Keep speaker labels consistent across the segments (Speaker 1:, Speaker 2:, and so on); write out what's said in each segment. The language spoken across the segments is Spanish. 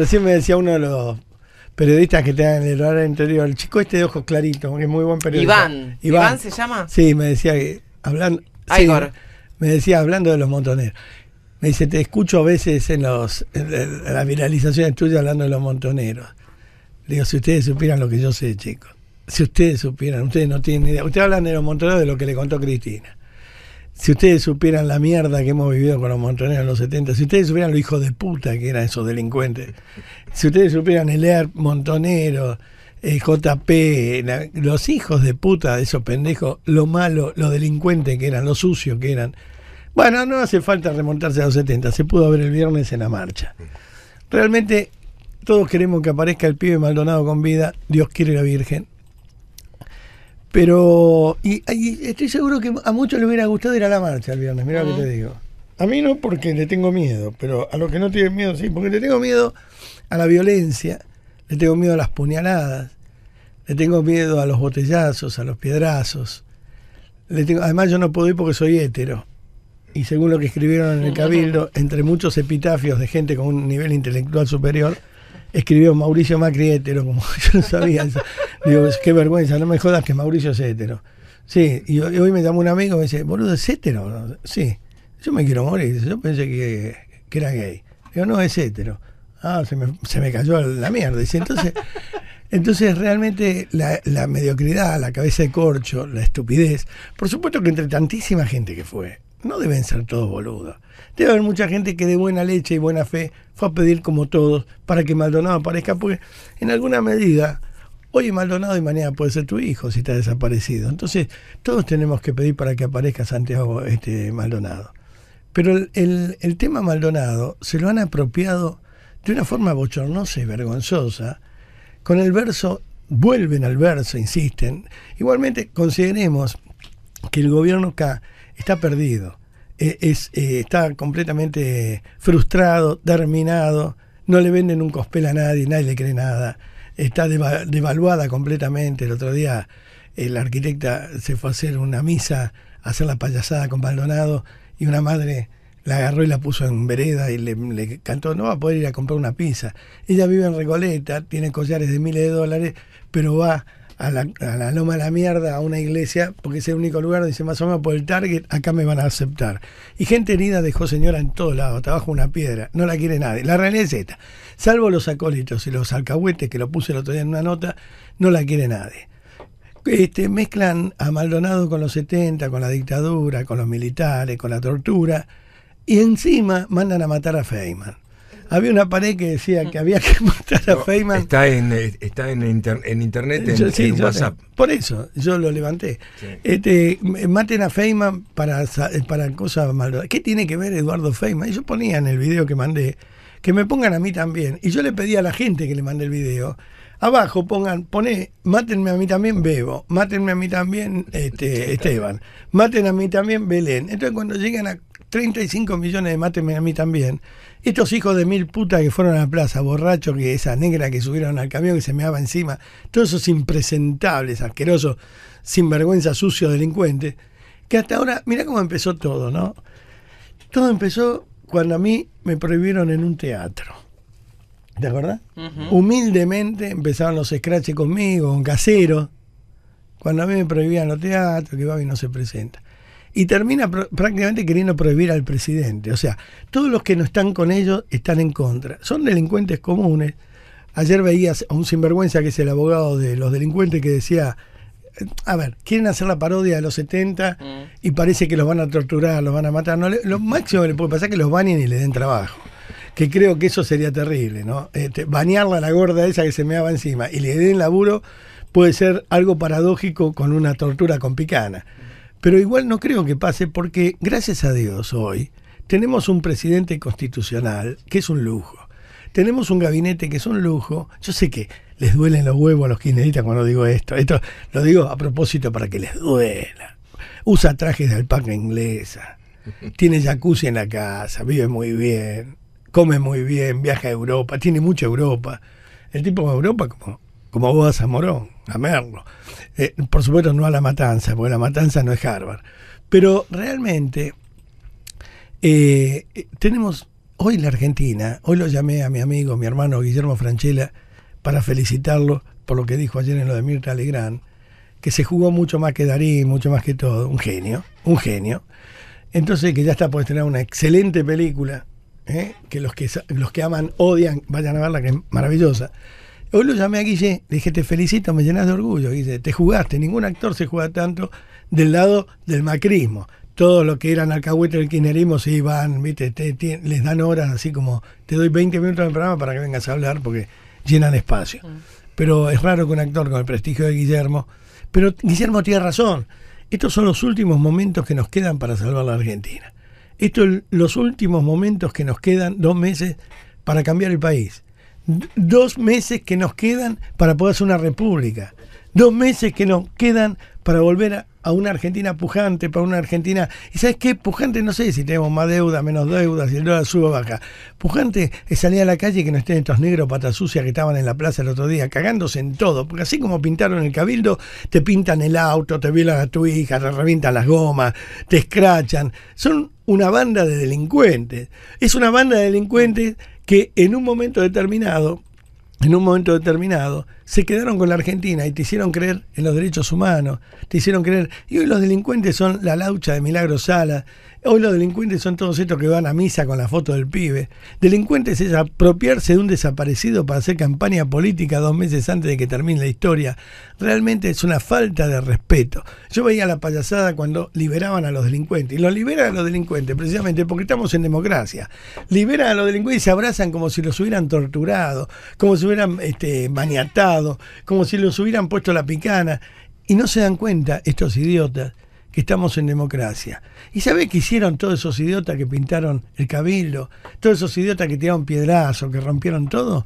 Speaker 1: Recién me decía uno de los periodistas que te dan el horario anterior, el chico este de ojos claritos, es muy buen periodista. Iván. Iván. se llama? Sí, me decía hablando. me decía hablando de los montoneros. Me dice, te escucho a veces en los la viralización de estudio hablando de los montoneros. Le digo, si ustedes supieran lo que yo sé, chicos. Si ustedes supieran, ustedes no tienen ni idea. Ustedes hablan de los montoneros de lo que le contó Cristina. Si ustedes supieran la mierda que hemos vivido con los montoneros en los 70, si ustedes supieran los hijos de puta que eran esos delincuentes, si ustedes supieran el ERP montonero, el JP, los hijos de puta de esos pendejos, lo malo, lo delincuente que eran, lo sucio que eran. Bueno, no hace falta remontarse a los 70, se pudo ver el viernes en la marcha. Realmente todos queremos que aparezca el pibe Maldonado con vida, Dios quiere la Virgen, pero, y, estoy seguro que a muchos le hubiera gustado ir a la marcha el viernes, mira lo que te ah. digo. A mí no porque le tengo miedo, pero a los que no tienen miedo sí, porque le tengo miedo a la violencia, le tengo miedo a las puñaladas, le tengo miedo a los botellazos, a los piedrazos. además yo no puedo ir porque soy hétero. Y según lo que escribieron en el Cabildo, entre muchos epitafios de gente con un nivel intelectual superior, escribió Mauricio Macri hétero, como yo no sabía eso. Digo, qué vergüenza, no me jodas que Mauricio es hétero. Sí, y hoy me llamó un amigo y me dice, boludo, ¿es hétero? Sí, yo me quiero morir, yo pensé que, era gay. Digo, no, es hétero. Ah, se me, se me cayó la mierda. Dice, entonces, entonces realmente la mediocridad, la cabeza de corcho, la estupidez, por supuesto que entre tantísima gente que fue, no deben ser todos boludos. Debe haber mucha gente que de buena leche y buena fe fue a pedir como todos para que Maldonado aparezca, porque en alguna medida, hoy Maldonado y mañana puede ser tu hijo si está desaparecido. Entonces, todos tenemos que pedir para que aparezca Santiago este, Maldonado. Pero el, tema Maldonado se lo han apropiado de una forma bochornosa y vergonzosa, con el verso, vuelven al verso, insisten. Igualmente, consideremos que el gobierno acá está perdido. E, es, eh, está completamente frustrado, terminado, no le venden un cospel a nadie, nadie le cree nada, está devaluada completamente. El otro día la arquitecta se fue a hacer una misa, a hacer la payasada con Baldonado y una madre la agarró y la puso en vereda y le, le, cantó, no va a poder ir a comprar una pizza. Ella vive en Recoleta, tiene collares de miles de dólares, pero va a la, Loma de la Mierda, a una iglesia, porque es el único lugar donde dice más o menos por el target, acá me van a aceptar. Y gente herida dejó señora en todos lados, abajo bajo una piedra, no la quiere nadie. La realidad es esta, salvo los acólitos y los alcahuetes, que lo puse el otro día en una nota, no la quiere nadie. Este, mezclan a Maldonado con los 70, con la dictadura, con los militares, con la tortura, y encima mandan a matar a Feynman había una pared que decía que había que matar a Feynman. Está en, está en, internet, en, WhatsApp. Por eso, yo lo levanté. Este, maten a Feynman para, para cosas malas ¿Qué tiene que ver Eduardo Feynman? Y yo ponía en el video que mandé, que me pongan a mí también. Y yo le pedí a la gente que le mande el video. Abajo pongan, pone, mátenme a mí también Bebo, Matenme a mí también este, Esteban, maten a mí también Belén. Entonces cuando llegan a 35 millones de mátenme a mí también. Estos hijos de mil putas que fueron a la plaza, borrachos, que esa negra que subieron al camión que se meaba encima, todos esos impresentables, asquerosos, sinvergüenza, sucio, delincuente. que hasta ahora, mira cómo empezó todo, ¿no? Todo empezó cuando a mí me prohibieron en un teatro. ¿de acuerdo? Humildemente empezaron los scratches conmigo, con Casero, Cuando a mí me prohibían los teatros, que Babi no se presenta y termina prácticamente queriendo prohibir al presidente. O sea, todos los que no están con ellos están en contra. Son delincuentes comunes. Ayer veía a un sinvergüenza que es el abogado de los delincuentes que decía, a ver, quieren hacer la parodia de los 70 mm. y parece que los van a torturar, los van a matar. No, lo máximo que le puede pasar es que los bañen y le den trabajo. Que creo que eso sería terrible, ¿no? Este, bañarla a la gorda esa que se meaba encima y le den laburo puede ser algo paradójico con una tortura con picana. Pero igual no creo que pase porque, gracias a Dios, hoy tenemos un presidente constitucional que es un lujo. Tenemos un gabinete que es un lujo. Yo sé que les duelen los huevos a los kirchneristas cuando digo esto. Esto lo digo a propósito para que les duela. Usa trajes de alpaca inglesa. Tiene jacuzzi en la casa. Vive muy bien. Come muy bien. Viaja a Europa. Tiene mucha Europa. El tipo de Europa como como vos a Morón, a Merlo. Eh, por supuesto, no a La Matanza, porque La Matanza no es Harvard. Pero realmente eh, tenemos hoy la Argentina, hoy lo llamé a mi amigo, mi hermano Guillermo Franchella, para felicitarlo por lo que dijo ayer en lo de Mirta Legrand, que se jugó mucho más que Darín, mucho más que todo, un genio, un genio. Entonces, que ya está por estrenar una excelente película, ¿eh? que, los que los que aman, odian, vayan a verla, que es maravillosa. Hoy lo llamé a Guille, le dije, te felicito, me llenas de orgullo, Guille, te jugaste, ningún actor se juega tanto del lado del macrismo. Todos los que eran alcahuetes del kirchnerismo se iban, ¿viste? les dan horas así como, te doy 20 minutos del programa para que vengas a hablar porque llenan espacio. Mm. Pero es raro que un actor con el prestigio de Guillermo, pero Guillermo tiene razón, estos son los últimos momentos que nos quedan para salvar la Argentina. Estos son los últimos momentos que nos quedan, dos meses, para cambiar el país dos meses que nos quedan para poder hacer una república, dos meses que nos quedan para volver a, una Argentina pujante, para una Argentina. ¿Y sabes qué? Pujante no sé si tenemos más deuda, menos deuda, si el dólar sube o baja. Pujante es salir a la calle y que no estén estos negros patas sucias que estaban en la plaza el otro día, cagándose en todo. Porque así como pintaron el cabildo, te pintan el auto, te violan a tu hija, te revientan las gomas, te escrachan. Son una banda de delincuentes. Es una banda de delincuentes que en un momento determinado, en un momento determinado, se quedaron con la Argentina y te hicieron creer en los derechos humanos, te hicieron creer. Y hoy los delincuentes son la laucha de Milagro Sala, hoy los delincuentes son todos estos que van a misa con la foto del pibe. Delincuentes es apropiarse de un desaparecido para hacer campaña política dos meses antes de que termine la historia. Realmente es una falta de respeto. Yo veía la payasada cuando liberaban a los delincuentes. Y los liberan a los delincuentes precisamente porque estamos en democracia. Liberan a los delincuentes y se abrazan como si los hubieran torturado, como si hubieran este, maniatado como si los hubieran puesto la picana. Y no se dan cuenta, estos idiotas, que estamos en democracia. ¿Y sabés que hicieron todos esos idiotas que pintaron el cabildo? Todos esos idiotas que tiraron piedrazo, que rompieron todo.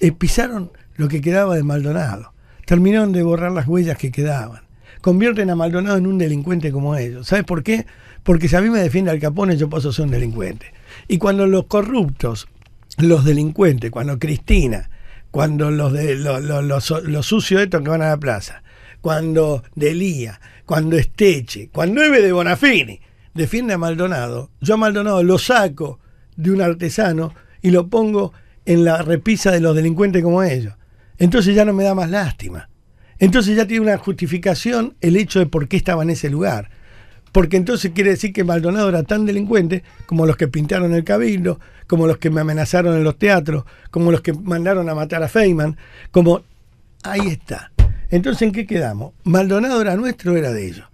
Speaker 1: Eh, pisaron lo que quedaba de Maldonado. Terminaron de borrar las huellas que quedaban. Convierten a Maldonado en un delincuente como ellos. ¿Sabes por qué? Porque si a mí me defiende Al Capone, yo paso a ser un delincuente. Y cuando los corruptos, los delincuentes, cuando Cristina, cuando los, de, los, los, sucios estos que van a la plaza, cuando Delía, cuando Esteche, cuando Eve de Bonafini defiende a Maldonado, yo a Maldonado lo saco de un artesano y lo pongo en la repisa de los delincuentes como ellos. Entonces ya no me da más lástima. Entonces ya tiene una justificación el hecho de por qué estaba en ese lugar porque entonces quiere decir que Maldonado era tan delincuente como los que pintaron el cabildo, como los que me amenazaron en los teatros, como los que mandaron a matar a Feynman, como ahí está. Entonces, ¿en qué quedamos? ¿Maldonado era nuestro o era de ellos?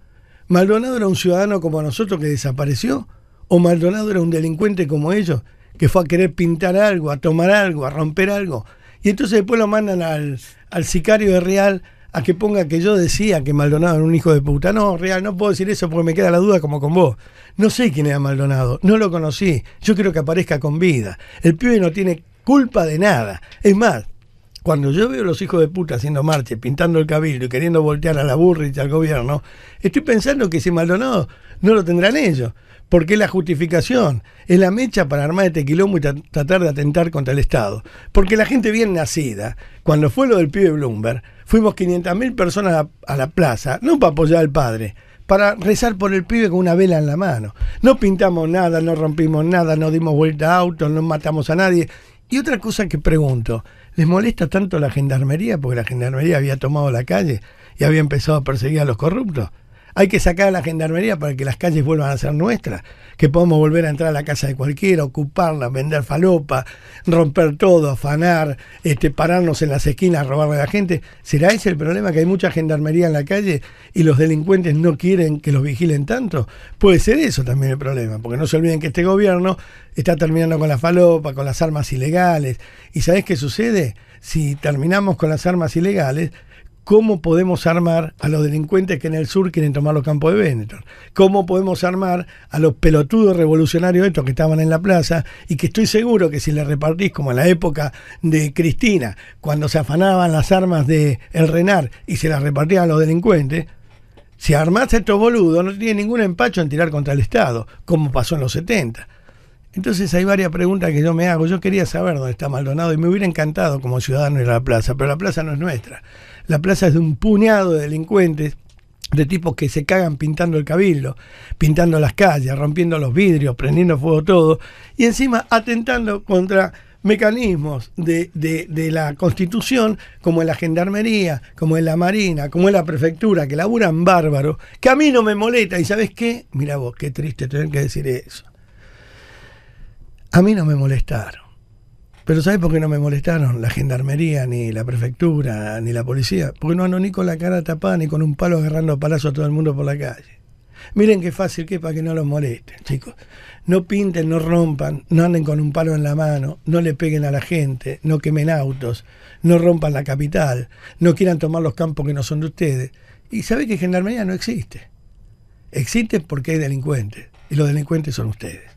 Speaker 1: ¿Maldonado era un ciudadano como nosotros que desapareció? ¿O Maldonado era un delincuente como ellos que fue a querer pintar algo, a tomar algo, a romper algo? Y entonces después lo mandan al, al sicario de Real a que ponga que yo decía que Maldonado era un hijo de puta. No, real, no puedo decir eso porque me queda la duda como con vos. No sé quién era Maldonado, no lo conocí. Yo quiero que aparezca con vida. El pibe no tiene culpa de nada. Es más, cuando yo veo a los hijos de puta haciendo marcha, pintando el cabildo y queriendo voltear a la burra y al gobierno, estoy pensando que si Maldonado no lo tendrán ellos. Porque es la justificación, es la mecha para armar este quilombo y tratar de atentar contra el Estado. Porque la gente bien nacida, cuando fue lo del pibe Bloomberg, fuimos 500.000 personas a la, plaza, no para apoyar al padre, para rezar por el pibe con una vela en la mano. No pintamos nada, no rompimos nada, no dimos vuelta a autos, no matamos a nadie. Y otra cosa que pregunto, ¿les molesta tanto la gendarmería? Porque la gendarmería había tomado la calle y había empezado a perseguir a los corruptos. Hay que sacar a la gendarmería para que las calles vuelvan a ser nuestras, que podamos volver a entrar a la casa de cualquiera, ocuparla, vender falopa, romper todo, afanar, este, pararnos en las esquinas, robarle a la gente. ¿Será ese el problema? Que hay mucha gendarmería en la calle y los delincuentes no quieren que los vigilen tanto. Puede ser eso también el problema, porque no se olviden que este gobierno está terminando con la falopa, con las armas ilegales. ¿Y sabés qué sucede? Si terminamos con las armas ilegales, cómo podemos armar a los delincuentes que en el sur quieren tomar los campos de Benetton, cómo podemos armar a los pelotudos revolucionarios estos que estaban en la plaza y que estoy seguro que si le repartís como en la época de Cristina, cuando se afanaban las armas de el Renar y se las repartían a los delincuentes, si armás a estos boludos no tiene ningún empacho en tirar contra el Estado, como pasó en los 70. Entonces hay varias preguntas que yo me hago. Yo quería saber dónde está Maldonado y me hubiera encantado como ciudadano ir a la plaza, pero la plaza no es nuestra. La plaza es de un puñado de delincuentes de tipos que se cagan pintando el cabildo, pintando las calles, rompiendo los vidrios, prendiendo fuego todo, y encima atentando contra mecanismos de, la Constitución, como en la Gendarmería, como en la Marina, como en la Prefectura, que laburan bárbaros, que a mí no me molesta, y sabes qué, mira vos, qué triste tener que decir eso. A mí no me molestaron. Pero ¿sabes por qué no me molestaron? La gendarmería, ni la prefectura, ni la policía. Porque no ando ni con la cara tapada, ni con un palo agarrando palazo a todo el mundo por la calle. Miren qué fácil que es para que no los molesten, chicos. No pinten, no rompan, no anden con un palo en la mano, no le peguen a la gente, no quemen autos, no rompan la capital, no quieran tomar los campos que no son de ustedes. Y sabe que gendarmería no existe. Existe porque hay delincuentes. Y los delincuentes son ustedes.